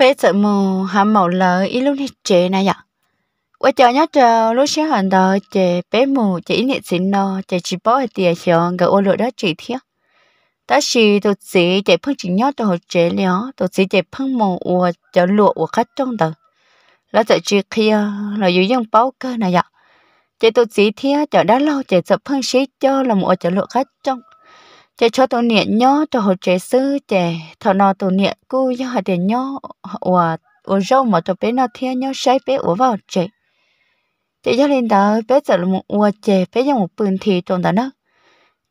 bé sợ mù hả màu lợ ý lúc này chế này ạ dạ. qua chờ nhá chờ lúc xíu hẳn đó chế bé mù chế ý niệm xin nó chế chỉ bỏ ở tiền cho gỡ ô lộ đó chỉ thiếu ta chỉ tổ chỉ chế phân chỉ nhá tổ chế lió tổ chỉ chế phân mù ua cho lụa ua khách trong tờ là tổ chỉ kia là dụ dân báo cơ này ạ chế tổ chỉ thiếu cho đã lâu chế sợ phân sĩ cho là một cho lụa khách trong chế cho tôi niệm nhó cho hồ chế sư chế thọ nó tôi niệm cu cho họ để nhó và và rau mà tôi bé nó thiên nhó sấy bé uống vào chế chế cho nên đó bé giờ là một uống chế bé giờ một bình thì tồn tại nó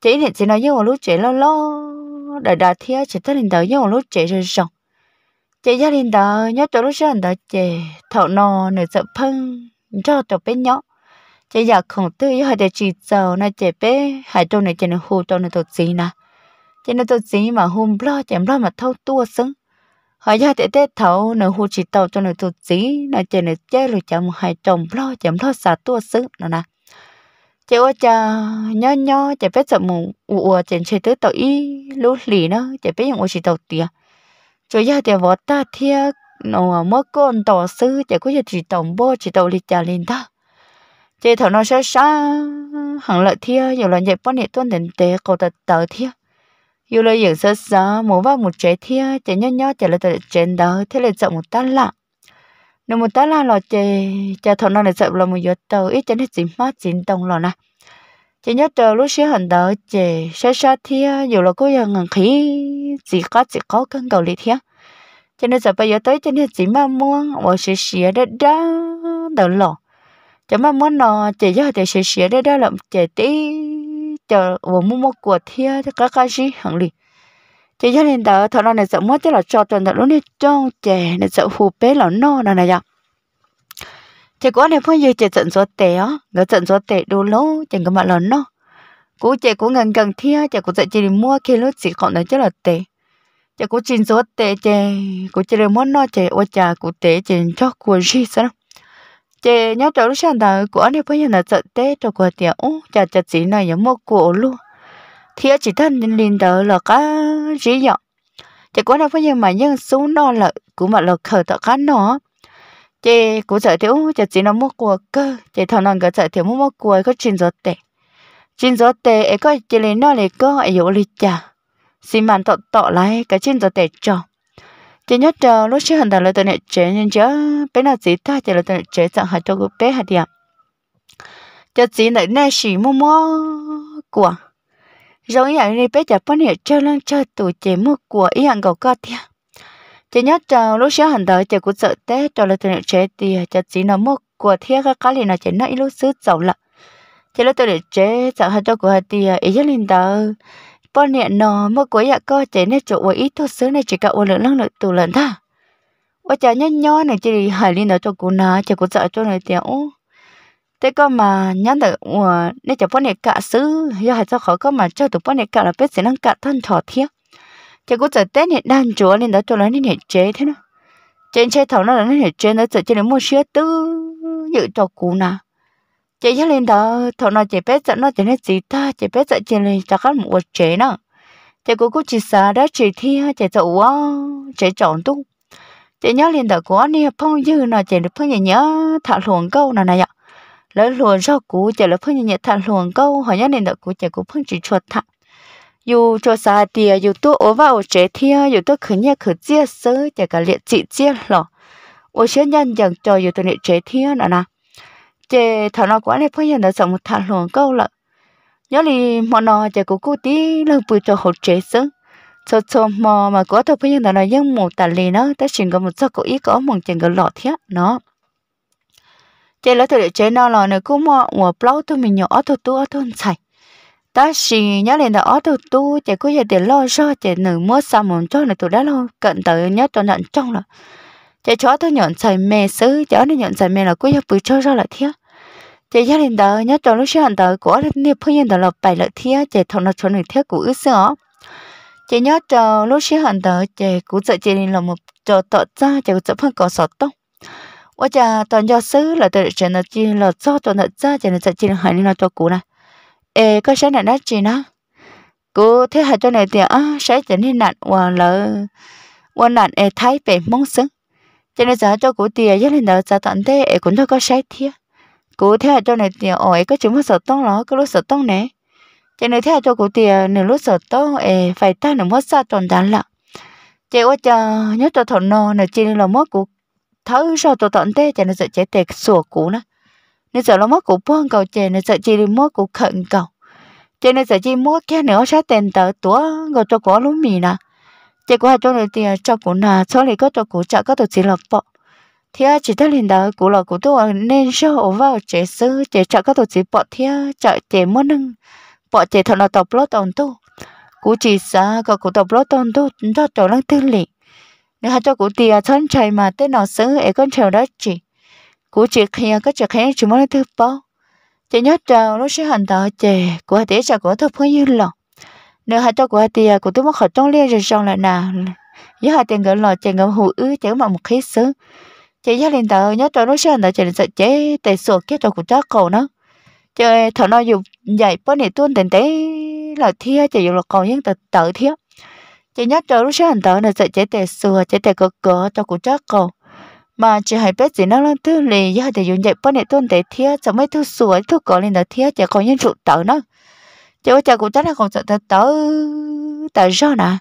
chế niệm chỉ nói như một lúc chế lo lo đã đã thiên chế tới nên đó như một lúc chế rồi rộng chế gia đình đó nhớ tôi lúc sáng đó chế thọ nó nửa sợ phăng cho tôi bé nhó chỉ giờ không tư ý hơi để chỉ giờ nó chế bé hai trâu này chỉ nó hù trâu này tổ gì nè chỉ nó tổ gì mà hùm lo chém lo mà thâu tua sưng hỏi giờ để tết thâu nó hù chỉ tàu cho nó tổ gì nó chỉ nó chơi rồi chém hai trồng lo chém lo xả tua sưng nè nè chị ơi cha nhớ nhớ chị biết sợ mù u u chị chơi tới tàu y lú lì nó chị biết dùng u chỉ tàu tiền cho giờ thì vợ ta thiệt nó mất con tàu sư chị có giờ chỉ tàu bô chỉ tàu lịch chả lên ta chị thằng nó sẽ xa hàng lợi thia nhiều lần dạy bọn nhiệt tuân đến tế cầu tật tờ thia yêu lời dưỡng sơ sơ mù vào một trái thia chế nhó nhó chế là tờ trên đó thế là rộng một tá lạ nếu một tá lạ là chế cha thằng nó lại sợ là một giọt tàu ít chế hết dính mát dính tông lò nè chế nhớ chờ lúc xưa hẳn đó chế sẽ xa thia dù là cô giờ ngàn khí chỉ có chỉ có cân cầu lý thia cho nên giờ bây giờ tới cho nên chỉ mà mua một sự xỉa đất đó đầu lọ cho mà muốn nó ờ, chỉ cho để xế xế đây đó là chỉ tí cho vô mua một quả thia cho các cái gì hằng lì chỉ cho nên đó thằng nó này sợ mất chứ là cho tuần thật lúc này trong trẻ này sợ hù bé là no là này vậy chỉ có này phải như chỉ trận số tệ á nó trận số tệ đồ lâu chẳng có mà là no cú chỉ cú gần gần thia chỉ cú dạy chỉ mua khi lúc chỉ còn nó chứ là tệ chỉ cú chín số tệ chỉ cú chỉ mua no chỉ ô trà cú tệ chỉ cho cú gì sao chị nhớ chỗ lúc sáng đầu của anh ấy bây giờ là sợ tê cho của tiểu chả chả chỉ này nhớ mua của luôn thì chỉ thân nên liền đó là cá dễ dọn chị của anh ấy bây giờ mà nhân số nó là của mà là khởi tạo cá nó chị cũng sợ tiểu chả chỉ nó mua của cơ chị thằng nào cái sợ tiểu mua mua của có chuyện giọt tệ chuyện giọt tệ ấy có chị lấy nó lấy có ấy dụ lấy chả xin màn tọt tọt lại cái chuyện giọt tệ cho chỉ nhớ chờ lúc xưa hình thành là tôi nhận chế nhân chớ bé nào chỉ ta chỉ là tôi nhận chế chẳng hạt cho bé hạt điểm cho chỉ lại nè xì mua mua của giống như này bé chả bao nhiêu chơi lên chơi tụ trẻ mua của ý hàng cầu có tiền chỉ nhớ chờ lúc xưa hình thành chỉ cũng sợ té cho là tôi nhận chế thì cho chỉ nó mua của thiệt các cái này là chỉ nó ít lúc xưa giàu lắm, chỉ là tôi nhận chế chẳng hạt cho của hạt tiền ý nhất linh đầu bao nhiêu nó mua cuối giờ có chạy nên chỗ ở ít thuốc sướng này chỉ cả ở lượng lăng lượng tù lần ta, ở chả nhớ nhớ này chỉ hải linh nó cho cô nó chỉ cô sợ cho này tiểu thế cơ mà nhắn được ở nên chỉ bao nhiêu cả xứ giờ hải cho khó cơ mà cho tụ bao nhiêu cả là biết sẽ năng cả thân thọ thiếc chỉ cô sợ tết này đang chúa nên đó cho nó nên hệ chế thế nào trên xe thầu nó là nên hệ chế nó sợ trên nên mua xe tư như cho cô nào chị nhớ lên đó thọ nó chị bé dẫn nó chỉ nên gì ta chị bé dẫn chị lên cho các một chế nó chị cũng cũng chỉ xa đó chị thi ha chị dậu á chị chọn tu chị nhớ lên đó của anh phong dư nó chị được phong nhẹ nhớ thả luồng câu nào này ạ lấy luồng rau cũ chị lấy phong nhẹ nhớ thả luồng câu họ nhớ lên đó của chị cũng phong chỉ chuột thả dù cho xa tìa dù tôi ở vào chế thi dù tôi khởi nhẹ khởi chia sớ chị cả liệt chị chia lọ ô chế nhân dần cho dù tôi liệt chế thi nữa nè chế thảo nó quá này phải nhận được sống một thằng luôn câu lợ nhớ đi mà nó chế cố cố tí lâu bự cho hột chế sớm cho cho mà mà có thôi phải nhận được nó nhưng một tàn lì nó ta chỉ có một số cố ý có một chừng có lọt thế nó chế lấy thời chế nó là nó cũng mà mà plau tôi mình nhỏ thôi tụi thôi sài, ta chỉ nhớ lên là ở tụi tu chế cứ giờ để lo cho chế nửa mua sao một cho này tôi đã lo cận tới nhớ cho nhận trong là chế chó tôi nhận sài mè sứ chó nó nhận sài mè là cứ giờ bự cho ra là thiết chị gia đình đó nhớ trong lúc sinh hành đó của rất nhiều phu nhân đó là bảy lợi thiết chị thằng là chuẩn được thiết của ước sữa chị nhớ trong lúc sinh hành đó chị cũng sợ chị là một trò tọt ra chị cũng sợ phân có sọt tông và cha toàn do sứ là từ chị là chị là do toàn thật ra chị nó chị là hại nên là cho cũ này ê có sáng này đó chị nó cụ thế hệ cho này thì á sẽ trở nên nặng và là và nặng ê thái về mong sướng cho nên giờ cho cụ tiền gia đình đó giờ tận thế cũng đâu có sai thiết cụ thế cho này tiền ỏi có chúng sợ tông nó cứ lúc sợ tông nè cho nên thế cho cụ tiền nửa lúc sợ tông ê phải ta nửa mất xa tròn đàn lạ chị qua chờ nhớ cho thằng nó nửa chi là mất cụ thấu sao tôi tận thế cho nên sợ chế tệ sủa cũ nữa nên sợ nó mất cụ buông cầu chè nên sợ chi đi mất cụ khẩn cầu cho nên sợ chi mất kia nữa sát tiền tờ tủa gọi cho cổ lúc mì nè chị qua hai chỗ này tiền ờ, cho cụ nà số này có cho cụ chợ có tổ chỉ là bọ thế chỉ tới liền đó cụ lọ cụ tôi nên sơ ổ vào chế sư chế chợ các tổ chức bỏ thế chợ chế muốn nâng bỏ chế thằng nào tập lót tồn tu cụ chỉ sa có cụ tập lót tồn tu đó chỗ lăng tư lì nếu hai cho cụ tia thân chạy mà tên nó xứ ấy con trèo đó chỉ cụ chỉ khi các chế khi chỉ muốn thứ bao chế nhớ trào lúc sẽ hành đạo chế cụ hai tế chả cụ thấp hơn như lọ nếu hai cho cụ hai tiền cụ tôi muốn khởi trong liên rồi xong lại nào giờ hai tiền gỡ lọ chè ngậm hụ ứ chè mà một khí xứ chị gia đình tờ nhớ cho nó sơn tờ chị sợ chế tề sổ cái cho cụ chắc cầu nó chơi thằng nó dùng dạy bữa này tuôn tiền tế là thiếu chị dùng là cầu nhưng tờ tờ thia chị nhớ cho nó sơn tờ là sợ chế tề sửa chế tề cực cửa cho cụ chắc cầu mà chị hãy biết gì nó lên thứ lì gia thì dùng dạy bữa này tuôn tế thiếu cho mấy thứ sửa thứ cửa lên tờ thiếu chị còn nhân trụ tờ nó chị ơi chị cụ chắc là còn sợ tờ tờ tờ rồi nè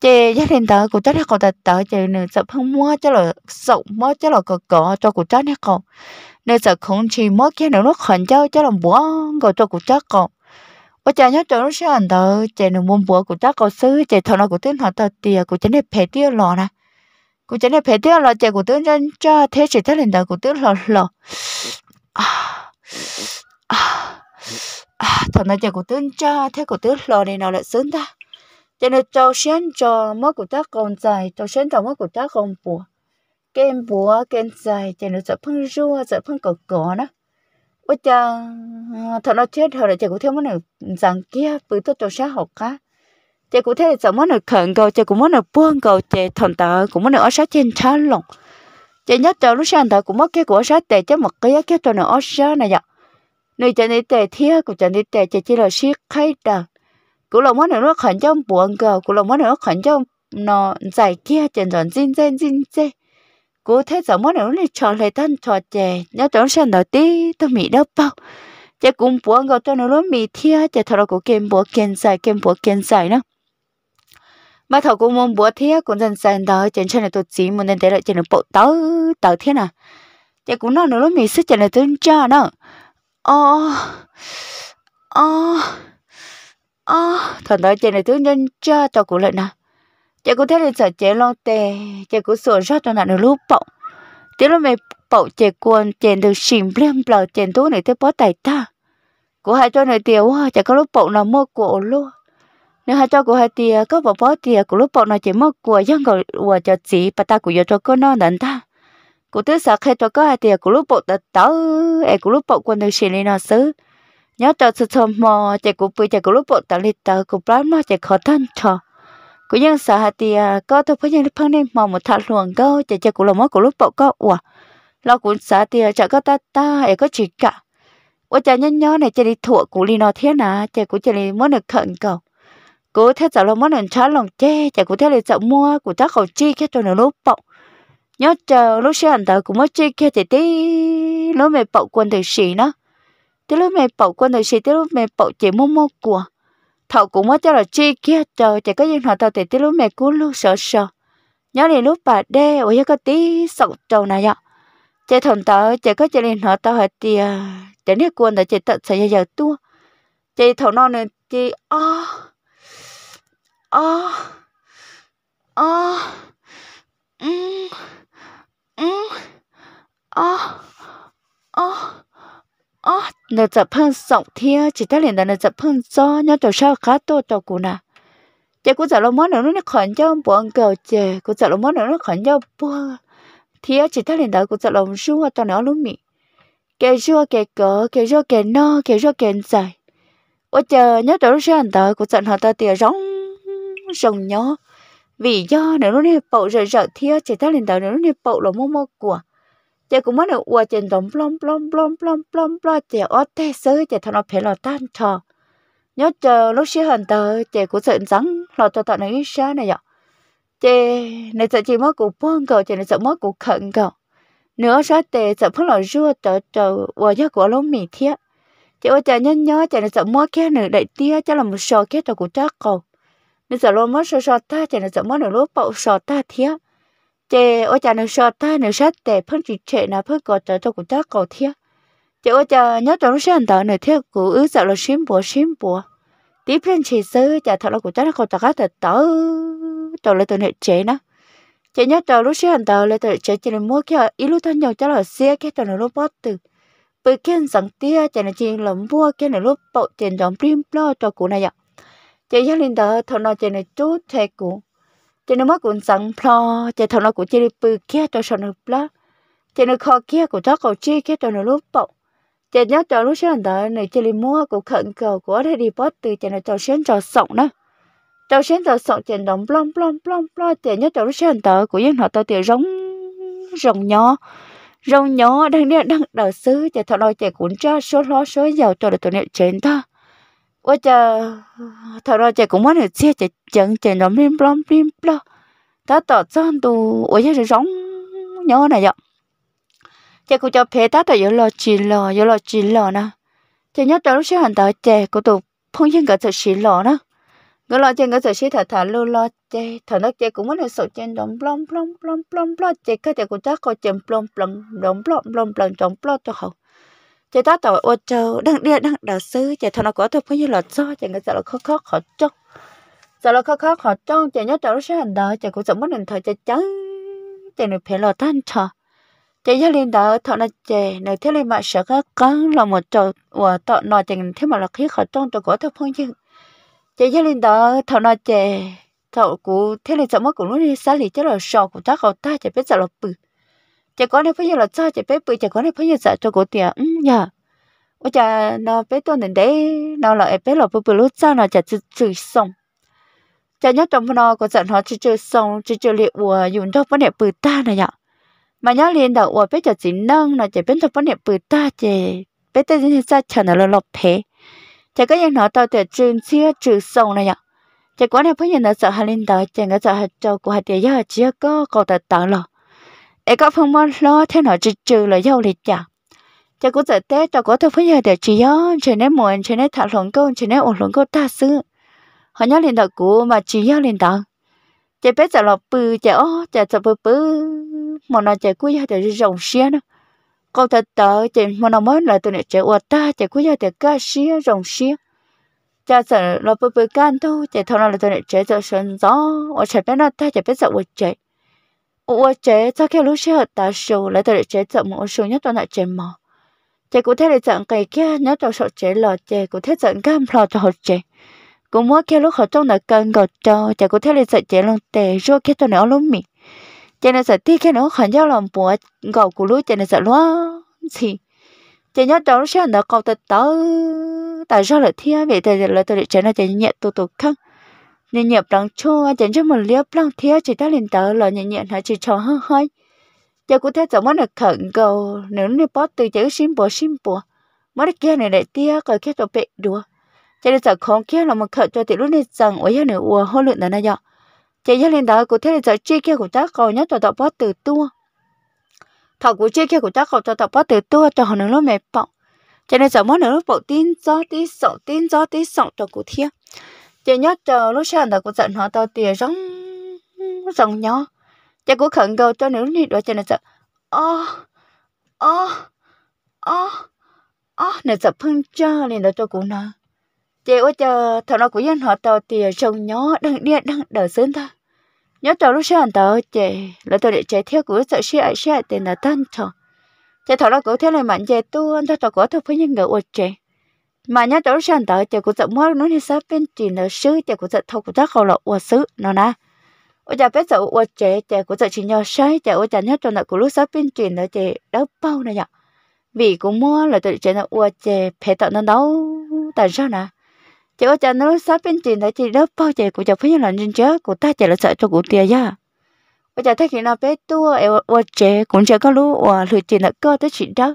chị gia đình tớ của cháu này cậu tớ tớ chị nên sợ không mua cho là sợ mua cho là cậu cậu cho của cháu này cậu nữ sợ không chỉ mua kia nữa nó khẩn cho cho là búa cậu cho của cháu cậu và cha nhớ cho nó sẽ ăn tớ chị nên muốn búa của cháu cậu xứ chị thằng nào của tiếng họ tớ tiề của cháu này phải tiêu lò nè của cháu này phải tiêu lò chị của tớ chân cho thế chị gia đình tớ của tớ lò lò thằng nào chị của tớ cho thế của tớ lò này nào lại sướng ta cho nên cho xem cho mất của tác còn dài cho xem cho mất của tác còn bùa kem bùa kem dài cho nên sợ phăng rua sợ phăng cỏ cỏ đó bây giờ thật nó chết rồi lại chỉ có thêm món này rằng kia bữa tôi cho sáng học cả chỉ có thế sợ món này khẩn cầu chỉ có món này buông cầu chỉ thằng ta cũng món này ở sát trên trái lòng chỉ nhớ cho lúc sáng ta cũng mất cái của sát tệ chứ một cái cái cho nó ở sát này vậy nơi cho đi tệ thiết của cho nên tệ chỉ là siết khay đời cú lòng mất nó khẩn trong buồn cờ cú lòng mất nó khẩn trong nó giải kia trên dọn zin zin zin zin cú thế giờ mất nó lại trò lại thân trò chè nhớ trốn sân đầu tí tôi mì đâu bao chè cũng buồn cờ cho nó luôn mì thia chè thọ cú kem buồn kem giải kem buồn kem giải nó mà thọ cũng muốn buồn thia cũng dần dần đó trên chân là tôi chỉ muốn nên để lại chân là bộ tớ tớ thế nào chè cũng nó nó luôn mì sức chân là tôi cho nó oh oh ơ thằng đó chị này thứ nhân cha cho cụ lợi nè à. chị cụ thấy là sợ chị lo tè cụ cũng sợ cho nạn nặng lúc bọng tiếng là mày bậu chị quần chị được xìm lem bờ chị tú này thế bó tài ta cụ hai cho này tiền hoa chả có lúc bậu nào mua của luôn nếu hai cho cụ hai tiền có bỏ bó tiền của lúc bậu nào chỉ mua của dân gọi của cho chị bà ta cụ giờ cho con nó nặng ta cụ thứ sợ khi cho có hai tiền của lúc bậu ta tớ em của lúc bậu quần được xìm lên nó xứ nhớ tao sự thầm mò chạy cũng bị chạy cũng lúc bộ tao lịch tao cũng bám nó chạy khó thân cho cũng nhân sợ hạt thì à, có tôi phải nhân lúc phăng nên mò một thằng luồng câu chạy chạy cũng là mối của lúc bộ có ủa lo cũng sợ thì à, chạy có ta ta ấy có chỉ cả ủa chạy nhân nhớ này chạy đi thua cũng li nó thế nà chạy cũng chạy đi muốn được khẩn cầu cú thế sợ lo món được chán lòng chê chạy cũng thế là sợ mua cũng chắc khẩu chi cái cho nó lúc bộ nhớ chờ lúc xe anh ta cũng mất chi kia thì tí nó mệt bộ quần thực sĩ nó tí lúc mẹ bảo quân đời xì tí lúc mẹ bảo chị mua mua của thầu cũng mất cho là chi kia trời chỉ có những họ tao thì tí lúc mẹ cũng lúc sợ sợ nhớ thì lúc bà đê ôi có tí sọc trâu này ạ chị thằng tớ chỉ có chị liền họ tao hỏi thì à, chị nét quân thì chị tận sẽ giờ tua chị thầu non này chị ô ô ô ừ ừ ô ô ó ờ, nó chập hơn sọng thia chỉ ta liền là nó chập hơn gió nhớ trò sao khá to cho cũ nà chị cô chợ lâu món nữa nó khẩn cho bọn cầu chị Cô chợ lâu món nữa nó khẩn cho bọn thia chỉ ta liền đó cũng chợ lâu xuống tao nó lúc mì kẻ rua kẻ cỡ kẻ rua kẻ no kẻ rua kẻ dài ôi chờ nhớ trò sao anh đó Cô chợ họ ta tiệt rong rong nhó vì do nữa nó đi bậu rời rợ thia chỉ ta liền đó nữa nó đi bậu là mua mua của chị cũng mất được ua chị đồng plom plom plom plom plom plom chị ở thế giới chị thằng nó phải là tan trò nhớ chờ lúc xí hận tờ chị cũng sợ rắn lo cho tao này xa này vậy chị này sợ chỉ mất của buông cầu chị này sợ mất của khẩn cầu nữa sợ tệ sợ phun lo rua tờ tờ ua giấc của lông mì thiệt chị ôi chị nhớ nhớ chị này sợ mất kia nữa đại tia cho là một sò kia tờ của trác cầu nên sợ lo mất sò sò ta chị này sợ mất được lúc bậu sò ta thiệt chế ở nhà nước sợ ta nước sát để phân chỉ trẻ nào phân có trợ cho của ta cầu thiệt chế ở nhà nhớ trong lúc sáng tạo nước thiệt của ứ sợ là xiêm bùa xiêm bùa tiếp phân chỉ sư chả thọ là của ta nó còn ta cá thật tớ lấy từ hệ chế nó chế nhớ trong lúc sáng tạo lấy từ chế chị là mua kia ít lúc thân nhau cho là xe cái trong lúc bắt từ bởi khen rằng tia chế là chị là mua cái này lúc bậu tiền trong phim lo cho cụ này ạ chế nhớ linh đó thọ nó chế là chú thế cụ cho nên mất cũng sẵn plo cho thằng nó cũng chơi bự kia cho sẵn nó plo cho nên khó kia của cháu cậu chơi kia cho nó lúc bọc cho nhớ cho lúc sáng đó này chơi mua của khẩn cầu của đây đi bớt từ cho nó cho sáng cho sọng đó cho sáng cho sọng cho động plom plom plom plom cho nhớ cho lúc sáng đó của dân họ tao tiền rống rồng nhỏ rồng nhỏ đang đi đang đỡ xứ cho thằng nó chạy cuốn ra số lo số giàu cho được tụi nó trên ta 我这头了这公妈的姐姐整整弄冰冰冰冰，他到真都我也是容鸟那样，这个叫陪他的有老几老有老几老呢，这鸟到是很大只，个都碰见个就是老呢，个老见个就是他他老老只，他那这公妈的手整弄冰冰冰冰冰，这个这个他搞整冰冰冰冰冰冰冰冰都好。chỉ ta tàu ô chờ đang đi đang đào sư chỉ thằng nó có thôi phải như là cho chỉ người là khó khó khó chốc giờ là khó khó khó chốc chỉ nhớ tàu sẽ hành đó chỉ cũng sống mất mình thời chỉ chớ chỉ được phải là tan trò chỉ gia đình đó thằng nó chỉ nếu thế lên mà sợ các con là một trò và tọ nọ chỉ thế mà là khí khó chốc tàu có thôi phong như, chỉ gia đình đó thằng nó chỉ thọ cụ thế lên sợ mất cũng nó đi xa lì chứ là sợ của ta cậu ta chỉ biết sợ là bự chả có này phải là cho chả bé bự chả có này phải sợ cho cổ tiệt ừ nhờ ôi chả nó bé tôi nên đấy nó là bé là bự bự lúc sau nó chả chữ chữ xong chả nhớ trong nó có giận nó chữ chữ xong chữ chữ liệu ủa dùng đâu vấn đề bự ta này nhở mà nhớ liền đầu ủa bé chả chỉ nâng nó chả biết trong vấn đề bự ta chả bé tôi chỉ sao chả nó là lọp thế chả cái gì nó tao chả chữ chia chữ xong này nhở chả có này phải là sợ hai lên đầu chả cái sợ hai trâu của hai tiền giờ chỉ có cầu tài tạo rồi ấy có phong môn lo thế nào chỉ trừ là giàu lịch chả chả cô giờ tết chả có tôi phải giờ để chỉ nhớ chỉ nên muộn chỉ nên thả lỏng câu chỉ nên ổn lỏng câu ta sư họ nhớ lên đạo cũ mà chỉ nhớ lên đạo chả biết giờ lọc bự chả ó chả chả bự bự mà nó chả cúi giờ để rồng xía nữa câu thật tớ chả mà nó mới là tôi này chả ủa ta chả cúi giờ để cá xía rồng xía cha sợ lọc bự bự can thôi chả thằng nào là tôi này chả sợ sơn gió ở chả biết nó ta chả biết sợ ủa chạy 我 chế cho khi lúc xe hợp ta sầu lại tôi chế chậm một số nhất toàn lại chế mò chế cụ thể là chậm cái kia nhớ trong sợ chế lò chế cụ thể chậm cam lò cho họ chế cũng mỗi khi lúc họ trong là cần gọt cho chế cụ thể là sợ chế lòng tề rồi khi tôi nó lúc mì chế là sợ tí khi nó khẩn giao lòng bùa gọt của lúc chế là sợ loa gì chế nhớ trong lúc xe là cầu tật tớ tại sao lại thiên về tôi là tôi chế là chế nhẹ tụ tụ khăn nhẹ nhẹ bằng chua chẳng cho mình liếp lăng thía chỉ ta lên tờ là nhẹ nhẹ nó chỉ cho hơi hơi giờ cũng dõi giống là khẩn cầu nếu như bắt từ chữ xin bùa xin bùa mới kia này lại tia rồi kia tôi bị đùa cho nên giờ không kia là một khẩn cho thì lúc này rằng ôi nữa ua hôn luyện là này nhở chỉ cho lên tờ cũng theo dõi giờ chi kia của ta cầu nhớ là tập bắt từ tua thọ của chi kia của ta cầu cho tập bắt từ tua cho họ nó mệt bọng cho nên giờ món nữa bộ tin do tí sợ tin do tí sợ cho cụ thiếc chị nhớ chờ lúc sáng đã cũng giận họ tao tiền rong rong nhỏ chị cũng khẩn cầu cho nữ đi đó chị này sợ ô ô ô ô này sợ phân cho nên đó cho cũng nó chị ôi chờ thằng nó cũng dân họ tao tiền rong nhỏ đang điện đang đỡ sớm thôi nhớ chờ lúc sáng tao chị là tao để chạy theo của sợ xe xe tiền là tan trò chị thằng nó cũng thế này mạnh chị tu anh ta trò có thôi phải nhân người ôi chị mà nhá chỗ sản tới chỉ cũng sợ mua nó thì sắp bên chỉ nó sư chỉ cũng sợ thâu cũng chắc không là uất sư nó na ở nhà bên sợ uất chế chỉ cũng sợ chỉ nhau sai chỉ ở nhà nhớ chỗ nào cũng lúc sắp bên chỉ nó chỉ đâu bao này nhở vì cũng mua là tự chế nó uất chế phải tận nó đâu tại sao nè chỉ ở nhà nó sắp bên chỉ nó chỉ đâu bao chỉ cũng chẳng phải nhớ là nhân chớ của ta chỉ là sợ cho của tiền ya, ở nhà thấy khi nào bé tua uất chế cũng chỉ có lúc uất lười chỉ nó cơ tới chỉ đó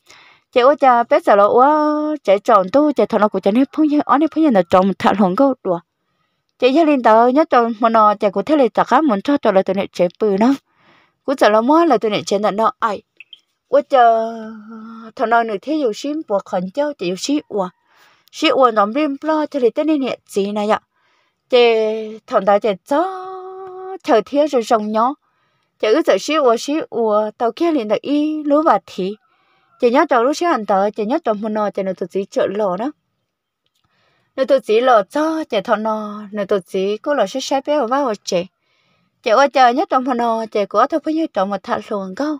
chị ô cha bé sợ lo ô chị chọn tu chị thằng nó của chị nên phong nhân anh nên phong nhân là chọn thằng hồng câu đùa chị gia đình tớ nhất chọn mà nó chị cũng thế là tất cả muốn cho cho là tụi này chế bự nó cũng sợ lo mua là tụi này chế nặng nó ai ô cha thằng nó nửa thế yêu xin buộc khẩn châu chị yêu xin ủa xin ủa nó rim lo cho nên tên này gì này ạ chị thằng ta chị cho chờ thế rồi rồng nhỏ chị cứ sợ xin ủa xin ủa tao kia liền tao y lúa và thịt chị nhớ trâu lúc sáng anh tới chị nhớ trâu mua nọ chị nó tụt chỉ chợ lò đó nó tụt chỉ lò cho chị thọ nọ nó tụt chỉ có lò sẽ sẽ bé vào vào chị chị qua chờ nhớ trâu mua nọ chị có thôi phải nhớ trâu một thằng luồng câu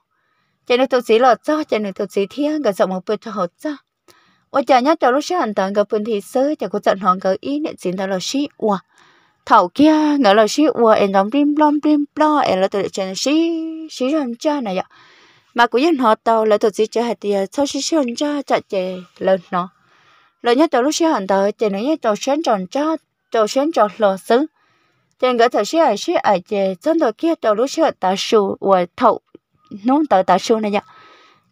chị nó tụt chỉ lò cho chị nó tụt chỉ thiên cái giọng một bữa cho họ cho ôi chờ nhớ trâu lúc sáng anh tới gặp bên thì sớ chị có giận họ cái ý nè xin ta lò xí ủa thảo kia ngỡ lò xí ủa em đóng rim lom rim lo em lò tụi chị xí xí làm cha này ạ mà cũng nhận họ tàu là tụt gì cho hạt tiền sau khi sơn cho chạy chè lớn nó lời nhất tàu lúc xưa hẳn tới chè nói nhất tàu sơn tròn cho tàu sơn tròn lò xứ chè ngỡ tàu xưa ai xưa ai chè chân tàu kia tàu lúc xưa tàu sù và thậu nón tàu tàu sù này nhở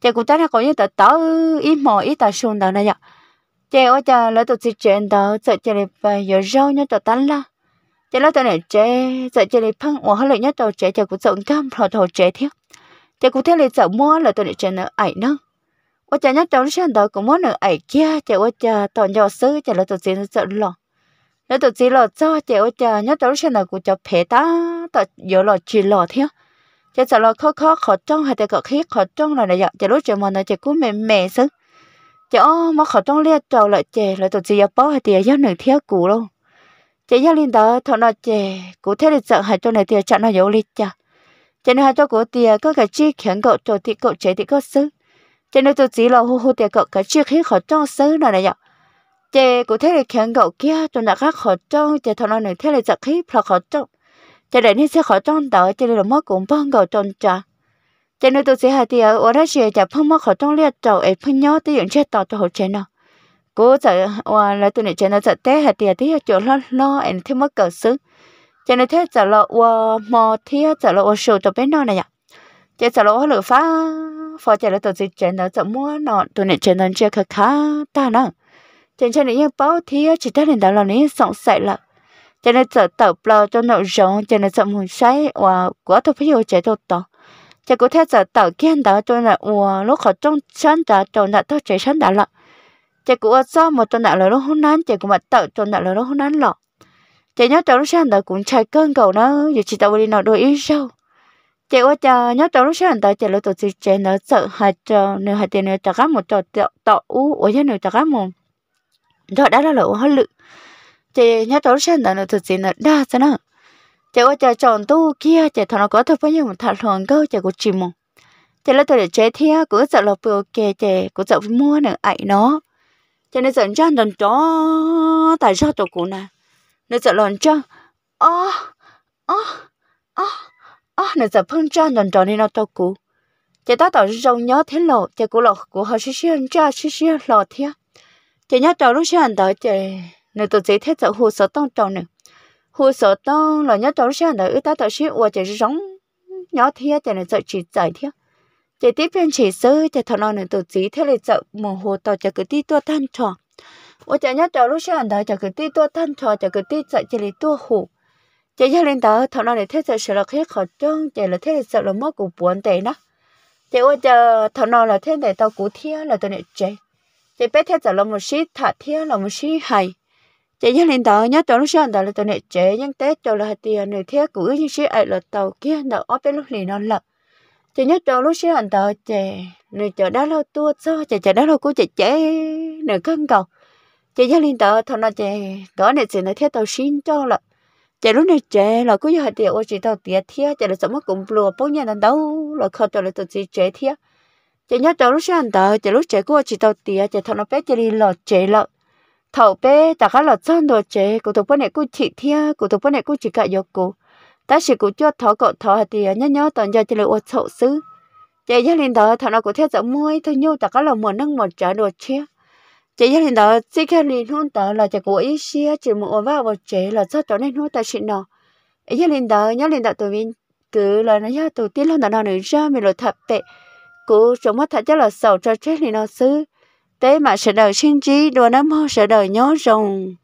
chè cũng ta là có những tàu tàu ít mỏ ít tàu sù tàu này nhở chè ở chà lời tụt gì chuyện tàu chạy chè lại phải giờ rau nhất tàu tan la chè là tàu này chè chạy chè lại phăng hoặc là nhất tàu chè chè cũng rộng cam họ thọ chè thiếu chả cũng thấy lịch sợ mua là tôi lại chơi nợ ải nó và chả nhắc cháu sang đó cũng muốn nợ ải kia chả và chả tỏ nhỏ sứ chả là tôi chỉ sợ lo nếu tôi chỉ lo cho chả và chả nhắc cháu sang đó cũng cho phê ta tỏ giờ lo chỉ lo theo chả sợ lo khó khó khó trong hay chả khó khí khó trong là này chả lúc chả mà nó chả cũng mềm mẹ sứ chả mà khó trong lia trầu lại chả là tôi chỉ giờ bỏ hay thì giờ nửa thiếu cũ luôn chị gia linh đó thọ nó chè cụ thế lịch sợ hay chỗ này thì chọn nó giàu lịch chả cho nên hai tôi của tia có cái chi khiến cậu cho thì cậu chế thì có sứ cho nên tôi chỉ là hô hô tia cậu cái chi khiến họ trong sứ này này nhở chế cụ thế là khiến cậu kia tôi đã khác họ trong chế thằng này thế là giật khí là họ trong cho nên sẽ họ trong đó cho là mất cũng bông cậu trong trà cho nên tôi sẽ hai tia ở đó sẽ chả phong mất họ trong liệt trầu ấy phong nhớ tới những chết tao cho họ chế nào cố sợ là tôi này chế nó sợ té hai tia thì chỗ lo lo anh thêm mất cậu sứ cho nên thế trả lộ ờ, mò thế trả lộ sầu tổ bên nào này nhỉ chế trả lộ lửa phá phó trả lộ tổ chức chế nó trả mua nó tụi này chế nó chế khá khá ta nó trên trên này bao thế chỉ ta lên đó là này sống sạch là cho nên trả tập lo cho nó rộng cho nên trả muốn sai và ờ, quá thôi phải yêu chế tổ tổ chế có thể trả tạo kiến đó cho là và ờ, lúc họ trong sáng đó cho nó tôi chế sáng đó là chế cũng sao mà cho nó là lúc hôm nay chế cũng mà tạo cho nó là lúc hôm nay lọ chị nhóc trong lúc sáng ta cũng chạy cơn cầu nó giờ chị tao đi nó đôi ý sao chị qua chờ nhóc trong lúc sáng ta chị lúc tổ chức chị nó sợ hạt chờ nửa hạt tiền nửa trả cá một trò tọ u ở trên nửa trả cá một đó đã là lỗ hơi lự chị nhóc trong lúc sáng ta nửa thực sự nó đa sao nữa chị qua chờ chọn tu kia chị thằng nó có thật bao nhiêu một thằng hoàng cơ chị của chị một chị lấy tổ để chế thia cũng sợ là vừa kề chị cũng sợ mua nữa ạy nó cho nên dẫn ra đừng chó tại sao tôi cũng này nó sợ lòn cho ó, ó, ó, ó, nó sợ phun cho lòn tròn nên nó to cũ chị ta tỏ rong nhớ thế lộ chị cũ lộ của họ xí xí cha xí xí lộ thế chị nhớ trò lúc xí anh tới chị nó tự chỉ thế sợ hồ sợ tông tròn nữa hồ sợ tông là nhớ trò lúc xí anh tới ta tỏ xí ủa chị rong nhớ thế chị nó sợ chỉ giải thế chị tiếp viên chỉ sơ chị thằng nó nó tự chỉ thế lại sợ mồ hồ tỏ chị cứ đi tua than tròn 我讲要找路上的，这个地多探查，这个地在这里多好。这一领导头脑里太在是了，可以考中，这了太在是了，莫古本地呢。这我这头脑了太在到古天了，对呢这。这白天在了么是塔天了么是海。这一领导要找路上的了，对呢这应该找了点呢，天古应是爱了到见了，我被路里了了。chị nhớ trâu lúc xưa anh tao chị nửa chợ đá lâu tua cho chị chợ đá lâu của chị chế nửa cân cầu chị gia linh đó thằng nó chị đó này chị nó thiết tàu xin cho là chị lúc này chị là cứ như hạt tiền ô chị tàu tiền thiết chị là sống mất cũng lừa bao nhà lần đâu là khó cho là tự chị chế thiết chị nhớ tàu lúc sáng đó chị lúc chị của chị tàu tiền chị thằng nó bé chị đi lọt chị lọt thầu bé ta khá lọt chân đồ chị cụ thầu bữa này cứ chị thiết cụ thầu bữa này cứ chị cả yêu cụ ta chỉ cụ cho thọ cọ thọ hạt tiền nhớ nhớ toàn giờ chị là ô sậu xứ chị gia linh đó thằng nó cũng thiết giống muối thôi nhau ta khá là một nâng một trả đồ chia chị gia đình đó chỉ khi này luôn đó là chỉ cố ý xia chỉ một vài một chế là rất đó nên luôn ta xin nó gia đình đó nhớ liền đó tụi mình cứ là nó nhớ tụi tiếc luôn đó nó ra mình là thật tệ cú chúng mất thật chắc là sầu cho chết thì nó xứ thế mà sẽ đời sinh trí đồ nó mơ sẽ đời nhớ rồng